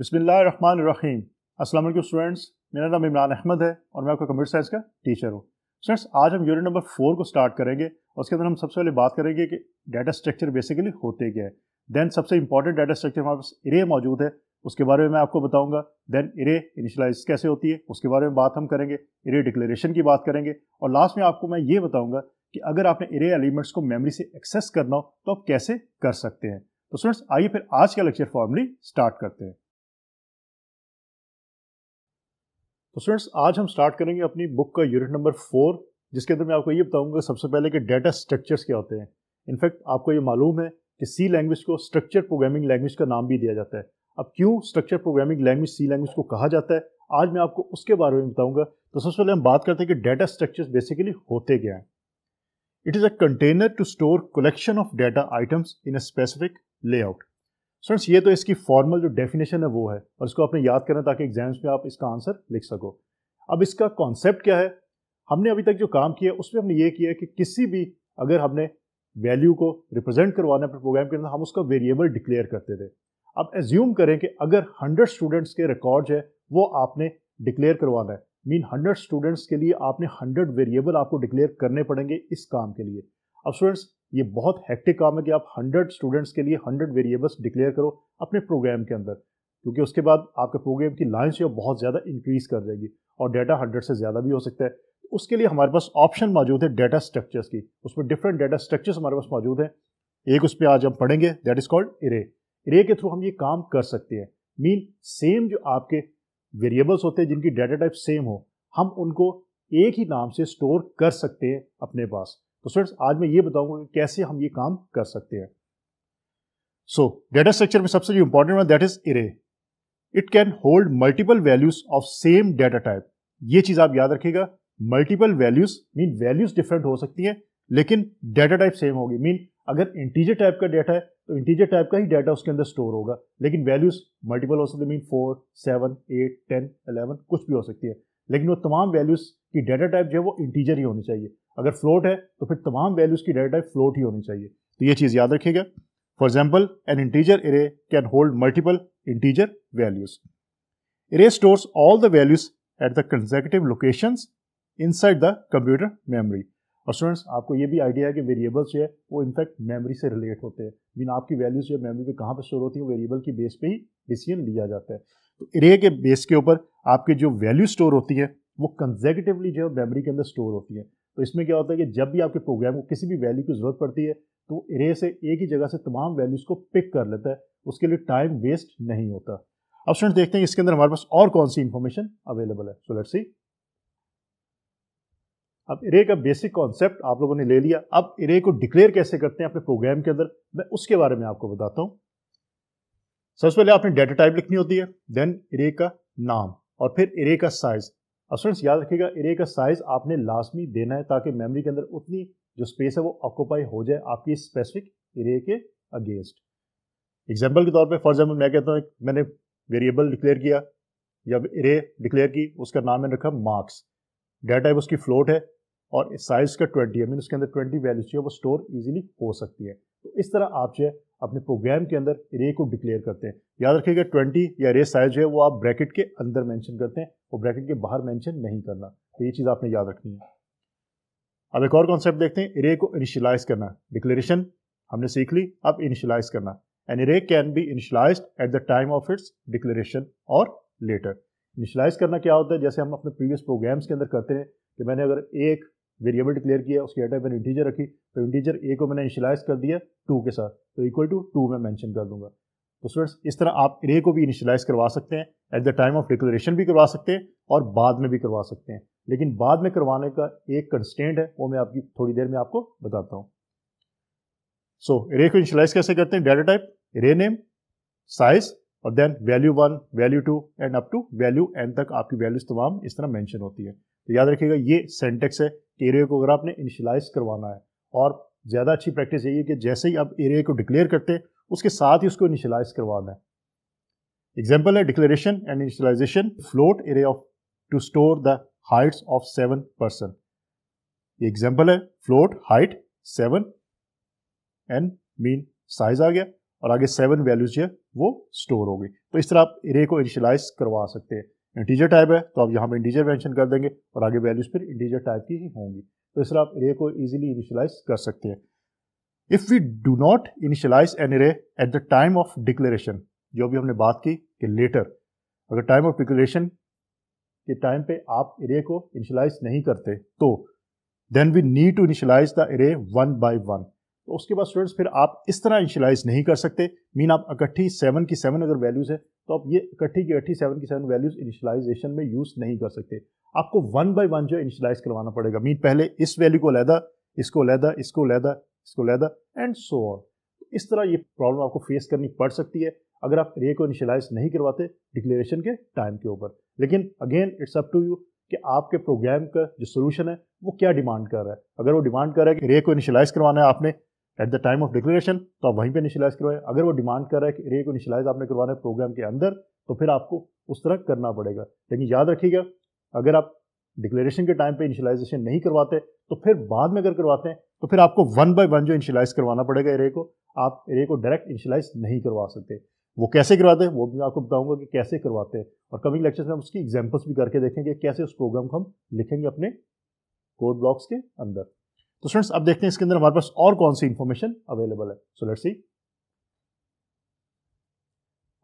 बिसमीम अस्सलाम वालेकुम स्टूडेंट्स मेरा नाम इमरान अहमद है और मैं आपका कंप्यूटर साइंस का टीचर हूँ स्टूडेंट्स आज हम यूनिट नंबर फोर को स्टार्ट करेंगे और उसके अंदर हम सबसे पहले बात करेंगे कि डाटा स्ट्रक्चर बेसिकली होते क्या है दैन सबसे इंपॉर्टेंट डाटा स्ट्रक्चर हमारे पास इरे मौजूद है उसके बारे में मैं आपको बताऊंगा देन इरे इनिशलाइज कैसे होती है उसके बारे में बात हम करेंगे इरे डिक्लेरेशन की बात करेंगे और लास्ट में आपको मैं ये बताऊंगा कि अगर आपने इरे एलिमेंट्स को मेमोरी से एक्सेस करना हो तो आप कैसे कर सकते हैं तो स्टूडेंट्स आइए फिर आज का लेक्चर फॉर्मली स्टार्ट करते हैं तो स्टूडेंट्स आज हम स्टार्ट करेंगे अपनी बुक का यूनिट नंबर फोर जिसके अंदर मैं आपको ये बताऊंगा सबसे पहले कि डेटा स्ट्रक्चर्स क्या होते हैं इनफैक्ट आपको ये मालूम है कि सी लैंग्वेज को स्ट्रक्चर प्रोग्रामिंग लैंग्वेज का नाम भी दिया जाता है अब क्यों structure programming language C language को कहा जाता है आज मैं आपको उसके बारे में बताऊंगा तो सबसे पहले हम बात करते हैं कि डेटा स्ट्रक्चर बेसिकली होते क्या हैं it is a container to store collection of data items in a specific layout students ये तो इसकी फॉर्मल जो डेफिनेशन है वो है और इसको आपने याद करना ताकि एग्जाम्स में आप इसका आंसर लिख सको अब इसका कॉन्सेप्ट क्या है हमने अभी तक जो काम किया उसमें हमने ये किया कि किसी भी अगर हमने वैल्यू को रिप्रेजेंट करवाना पर प्रोग्राम के अंदर हम उसका वेरिएबल डिक्लेयर करते थे अब एज्यूम करें कि अगर हंड्रेड स्टूडेंट्स के रिकॉर्ड है वो आपने डिक्लेयर करवाना है मीन हंड्रेड स्टूडेंट्स के लिए आपने हंड्रेड वेरिएबल आपको डिक्लेयर करने पड़ेंगे इस काम के लिए अब स्टूडेंट्स ये बहुत हैक्टिक काम है कि आप हंड्रेड स्टूडेंट्स के लिए हंड्रेड वेरिएबल्स डिक्लेयर करो अपने प्रोग्राम के अंदर क्योंकि उसके बाद आपके प्रोग्राम की लाइन शेयर बहुत ज़्यादा इंक्रीज़ कर जाएगी और डाटा हंड्रेड से ज़्यादा भी हो सकता है उसके लिए हमारे पास ऑप्शन मौजूद है डाटा स्ट्रक्चर्स की उसमें डिफरेंट डाटा स्ट्रक्चर्स हमारे पास मौजूद हैं एक उस पर आज हम पढ़ेंगे that is called array array के थ्रू हम ये काम कर सकते हैं मीन सेम जो आपके वेरिएबल्स होते हैं जिनकी डाटा टाइप सेम हो हम उनको एक ही नाम से स्टोर कर सकते हैं अपने पास तो स्टूडेंट्स आज मैं ये बताऊंगा कि कैसे हम ये काम कर सकते हैं सो डेटा स्ट्रक्चर में सबसे जो important one that is array it can hold multiple values of same data type ये चीज आप याद रखिएगा multiple values mean values different हो सकती है लेकिन डेटा टाइप सेम होगी मीन अगर इंटीजर टाइप का डेटा है तो इंटीजर टाइप का ही डाटा उसके अंदर स्टोर होगा लेकिन वैल्यूज मल्टीपल हो सकते mean four seven eight ten eleven कुछ भी हो सकती है लेकिन वो तमाम वैल्यूज की डेटा टाइप जो है वो इंटीजर ही होनी चाहिए अगर फ्लोट है तो फिर तमाम वैल्यूज़ की डेटा फ्लोट ही होनी चाहिए तो ये चीज़ याद रखिएगा for example an integer array can hold multiple integer values array store all the values at the contiguous location in the computer memory और स्टूडेंट्स आपको ये भी आइडिया है कि वेरिएबल्स जो है वो इनफैक्ट मेमोरी से रिलेट होते हैं मीन आपकी वैल्यूज जो है मेमोरी पे कहाँ पर स्टोर होती है वेरिएबल की बेस पे ही डिसीजन लिया जाता है तो एरे के बेस के ऊपर आपके जो वैल्यू स्टोर होती है वो कंजेकटिवली जो है मेमोरी के अंदर स्टोर होती है तो इसमें क्या होता है कि जब भी आपके प्रोग्राम को किसी भी वैल्यू की ज़रूरत पड़ती है तो एरे से एक ही जगह से तमाम वैल्यूज़ को पिक कर लेता है उसके लिए टाइम वेस्ट नहीं होता अब स्टूडेंट देखते हैं इसके अंदर हमारे पास और कौन सी इन्फॉर्मेशन अवेलेबल है सो लेट्स सी अब इरे का बेसिक कॉन्सेप्ट आप लोगों ने ले लिया अब इरे को डिक्लेयर कैसे करते हैं अपने प्रोग्राम के अंदर मैं उसके बारे में आपको बताता हूँ सबसे पहले आपने डेटा टाइप लिखनी होती है देन इरे का नाम और फिर इरे का साइज अब स्टूडेंट्स याद रखिएगा एरे का साइज आपने लाजमी देना है ताकि मेमोरी के अंदर उतनी जो स्पेस है वो ऑक्यूपाई हो जाए आपकी स्पेसिफिक एरे के अगेंस्ट एग्जाम्पल के तौर पर फॉर एग्जाम्पल मैं कहता हूँ मैंने वेरिएबल डिक्लेयर किया या एरे डिक्लेयर की उसका नाम मैंने रखा मार्क्स डेटा टाइप उसकी फ्लोट है और साइज का ट्वेंटी है मीन उसके अंदर ट्वेंटी वैल्यूज वो स्टोर इजीली हो सकती है तो इस तरह आप जो है अपने प्रोग्राम के अंदर रे को डिक्लेयर करते हैं याद रखिएगा ट्वेंटी या रे साइज है वो आप ब्रैकेट के अंदर मैंशन करते हैं और ब्रैकेट के बाहर मैंशन नहीं करना तो ये चीज़ आपने याद रखनी है अब एक और कॉन्सेप्ट देखते हैं रे को इनिशलाइज करना डिक्लेरेशन हमने सीख ली अब इनिशलाइज करना an array can be initialize at the time of its declaration और लेटर इनिशलाइज करना क्या होता है जैसे हम अपने प्रीवियस प्रोग्राम्स के अंदर करते हैं कि मैंने अगर एक वेरिएबल डिक्लेयर किया उसकी डाटा मैंने इंटीजर रखी तो इंटीजर ए को मैंने इनिशलाइज कर दिया टू के साथ तो इक्वल टू टू मैं मैंशन कर दूंगा तो स्टूडेंट्स इस तरह आप रे को भी इनिशलाइज करवा सकते हैं at the time of declaration भी करवा सकते हैं और बाद में भी करवा सकते हैं लेकिन बाद में करवाने का एक कंस्टेंट है वो मैं आपकी थोड़ी देर में आपको बताता हूँ सो रे को इनिशलाइज कैसे करते हैं data type array name size और then value one value two and up to value N तक आपकी वैल्यूज तमाम इस तरह मेंशन होती है तो याद रखिएगा ये सेंटेक्स है कि एरिया को अगर आपने इनिशलाइज करवाना है और ज़्यादा अच्छी प्रैक्टिस यही है कि जैसे ही आप एरिया को डिक्लेयर करते हैं उसके साथ ही उसको इनिशलाइज करवाना है एग्जाम्पल है declaration and initialization float array of to store the heights of seven person ये एग्जाम्पल है float height seven and mean size आ गया और आगे सेवन वैल्यूज है वो स्टोर हो गई तो इस तरह आप एरे को इनिशलाइज करवा सकते हैं इंटीजर टाइप है तो आप यहाँ पे इंटीजर मैंशन कर देंगे और आगे वैल्यूज फिर इंटीजर टाइप की ही होंगी तो इस आप एरे को ईजिली इनिशलाइज कर सकते हैं if we do not initialize an array at the time of declaration जो भी हमने बात की कि लेटर अगर टाइम ऑफ डिक्लेरेशन के टाइम पे आप एरे को इनिशलाइज नहीं करते तो then we need to initialize the array one by one तो उसके बाद स्टूडेंट्स फिर आप इस तरह इनिशलाइज नहीं कर सकते मीन आप इकट्ठी सेवन की सेवन अगर वैल्यूज़ है तो आप ये इकट्ठी की इकट्ठी सेवन की सेवन वैल्यूज़ इनिशलाइजेशन में यूज़ नहीं कर सकते आपको वन बाई वन जो इनिशलाइज करवाना पड़ेगा मीन पहले इस वैल्यू को लैदा इसको लैदा इसको लैदा इसको लैदा एंड सो ऑन इस तरह ये प्रॉब्लम आपको फेस करनी पड़ सकती है अगर आप रे को इनिशलाइज नहीं करवाते डिक्लेरेशन के टाइम के ऊपर लेकिन again it's up to you कि आपके प्रोग्राम का जो सोल्यूशन है वो क्या डिमांड कर रहा है अगर वो डिमांड कर रहा है कि रे को इनिशलाइज करवाना है आपने at the time of declaration तो आप वहीं पर इनिशलाइज करवाएं अगर वो डिमांड कर रहा है कि एरिया को इनिशलाइज आपने करवाना है प्रोग्राम के अंदर तो फिर आपको उस तरह करना पड़ेगा लेकिन याद रखिएगा अगर आप डिक्लेरेशन के टाइम पे इनिशलाइजेशन नहीं करवाते तो फिर बाद में अगर करवाते हैं तो फिर आपको वन बाय वन जो इनिशलाइज करवाना पड़ेगा एरिया को आप एरिया को डायरेक्ट इनिशलाइज नहीं करवा सकते वो कैसे करवाते हैं वो भी मैं आपको बताऊंगा कि कैसे करवाते हैं और कमिंग लेक्चर्स में हम उसकी एग्जांपल्स भी करके देखेंगे कैसे उस प्रोग्राम को हम लिखेंगे अपने कोड ब्लॉक्स के अंदर तो स्टूडेंट्स अब देखते हैं इसके अंदर हमारे पास और कौन सी इंफॉर्मेशन अवेलेबल है सो लेट्स सी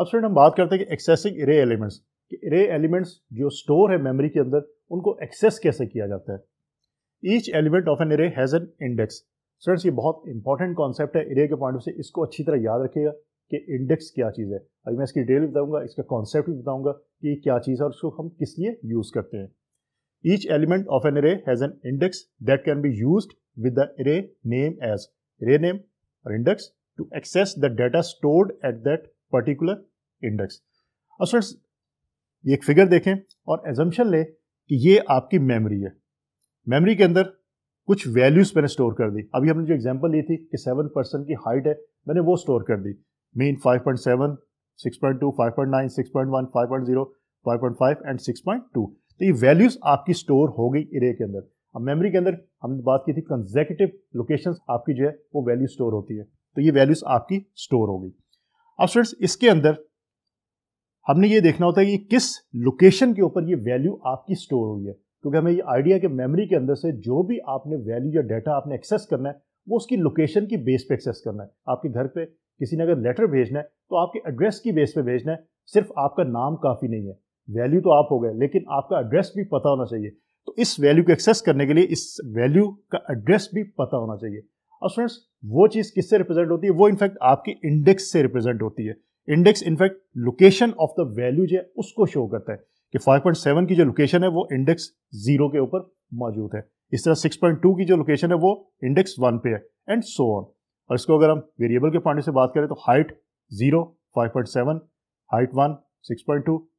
अब फ्रेंड हम बात करते हैं कि एक्सेसिंग इरे एलिमेंट्स कि एरे एलिमेंट्स जो स्टोर है मेमोरी के अंदर उनको एक्सेस कैसे किया जाता है each element of an array has an index friends ये बहुत इंपॉर्टेंट कॉन्सेप्ट है इरे के पॉइंट ऑफ से इसको अच्छी तरह याद रखिएगा कि इंडेक्स क्या चीज़ है अभी मैं इसकी डिटेल बताऊंगा इसका कॉन्सेप्ट भी बताऊंगा कि क्या चीज़ है और इसको हम किस लिए यूज़ करते हैं each element of an array has an index that can be use with the array name as array name or index to access the data stored at that particular index. अब students ये एक figure देखें और assumption ले कि ये आपकी memory है मेमोरी के अंदर कुछ वैल्यूज मैंने स्टोर कर दी अभी हमने जो एग्जांपल ली थी कि सेवन परसेंट की हाइट है मैंने वो स्टोर कर दी मीन 5.7, 6.2, 5.9, 6.1, 5.0, 5.5 एंड 6.2 तो ये वैल्यूज आपकी स्टोर हो गई इरे के अंदर अब मेमोरी के अंदर हमने बात की थी कंजेकेटिव लोकेशंस आपकी जो है वो वैल्यू स्टोर होती है तो ये वैल्यूज आपकी स्टोर होगी अब फ्रेंड्स इसके अंदर हमने ये देखना होता है कि किस लोकेशन के ऊपर ये वैल्यू आपकी स्टोर हुई है क्योंकि हमें ये आइडिया कि मेमोरी के अंदर से जो भी आपने वैल्यू या डाटा आपने एक्सेस करना है वो उसकी लोकेशन की बेस पे एक्सेस करना है आपके घर पे किसी ने अगर लेटर भेजना है तो आपके एड्रेस की बेस पे भेजना है सिर्फ आपका नाम काफ़ी नहीं है वैल्यू तो आप हो गए लेकिन आपका एड्रेस भी पता होना चाहिए तो इस वैल्यू को एक्सेस करने के लिए इस वैल्यू का एड्रेस भी पता होना चाहिए और फ्रेंड्स वो चीज़ किससे रिप्रेजेंट होती है वो इनफैक्ट आपकी इंडेक्स से रिप्रेजेंट होती है index in fact location of the value जो है उसको शो करता है कि 5.7 की जो लोकेशन है वो इंडेक्स जीरो के ऊपर मौजूद है इस तरह 6.2 की जो लोकेशन है वो इंडेक्स वन पे है एंड सो ऑन और इसको अगर हम वेरिएबल के पॉइंट से बात करें तो height zero five height one six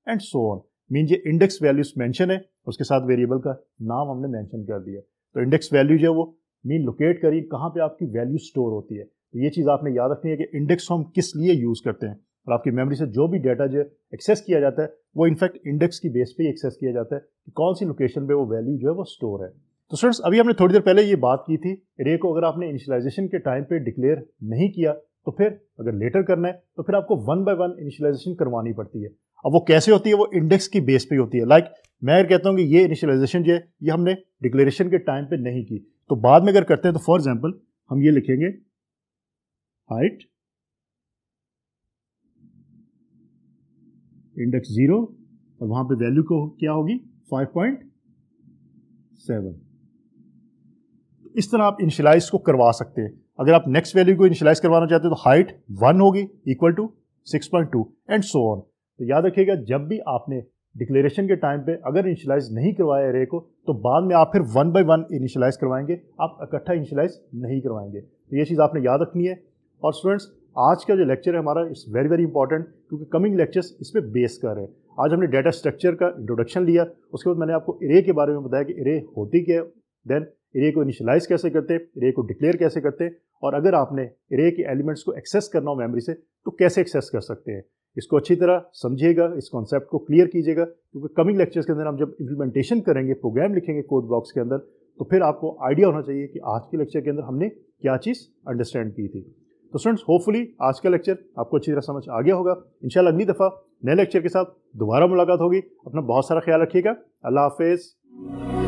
and so on mean ये इंडेक्स वैल्यूज मैंशन है उसके साथ वेरिएबल का नाम हमने मैंशन कर दिया तो इंडेक्स वैल्यू जो है वो मीन लोकेट करिए कहाँ पर आपकी वैल्यू स्टोर होती है तो ये चीज़ आपने याद रखनी है कि इंडेक्स हम किस लिए यूज़ करते हैं और आपकी मेमोरी से जो भी डाटा जो है एक्सेस किया जाता है वो इनफैक्ट इंडेक्स की बेस पे ही एक्सेस किया जाता है कि कौन सी लोकेशन पे वो वैल्यू जो है वो स्टोर है तो फ्रेंड्स अभी हमने थोड़ी देर पहले ये बात की थी एरे को अगर आपने इनिशलाइजेशन के टाइम पे डिक्लेयर नहीं किया तो फिर अगर लेटर करना है तो फिर आपको वन बाय वन इनिशलाइजेशन करवानी पड़ती है अब वो कैसे होती है वो इंडेक्स की बेस पे होती है लाइक like, मैं कहता हूँ कि ये इनिशियलाइजेशन जो है ये हमने डिक्लेरेशन के टाइम पे नहीं की तो बाद में अगर करते हैं तो फॉर एग्जाम्पल हम ये लिखेंगे हाइट इंडेक्स जीरो और वहां पे वैल्यू को क्या होगी फाइव पॉइंट सेवन इस तरह आप इनिशलाइज को करवा सकते हैं अगर आप नेक्स्ट वैल्यू को इनिशियलाइज करवाना चाहते हैं तो हाइट वन होगी equal to six point two and so on तो याद रखिएगा जब भी आपने डिक्लेरेशन के टाइम पे अगर इनिशलाइज नहीं करवाया एरे को तो बाद में आप फिर वन बाय वन इनिशलाइज करवाएंगे आप इकट्ठा इनिशलाइज नहीं करवाएंगे तो ये चीज़ आपने याद रखनी है और स्टूडेंट्स आज का जो लेक्चर है हमारा इट्स वेरी वेरी इंपॉर्टेंट क्योंकि कमिंग लेक्चर्स इस पर बेस कर रहे हैं आज हमने डाटा स्ट्रक्चर का इंट्रोडक्शन लिया उसके बाद मैंने आपको एरे के बारे में बताया कि एरे होती क्या है देन एरे को इनिशलाइज कैसे करते एरे को डिक्लेयर कैसे करते और अगर आपने एरे के एलिमेंट्स को एक्सेस करना हो मेमोरी से तो कैसे एक्सेस कर सकते हैं इसको अच्छी तरह समझिएगा इस कॉन्सेप्ट को क्लियर कीजिएगा क्योंकि कमिंग लेक्चर्स के अंदर हम जब इम्प्लीमेंटेशन करेंगे प्रोग्राम लिखेंगे कोड ब्लॉक्स के अंदर तो फिर आपको आइडिया होना चाहिए कि आज के लेक्चर के अंदर हमने क्या चीज़ अंडरस्टैंड की थी तो फ्रेंड्स होपफुली आज का लेक्चर आपको अच्छी तरह समझ आ गया होगा इन अगली दफ़ा नए लेक्चर के साथ दोबारा मुलाकात होगी अपना बहुत सारा ख्याल रखिएगा अल्लाह हाफिज़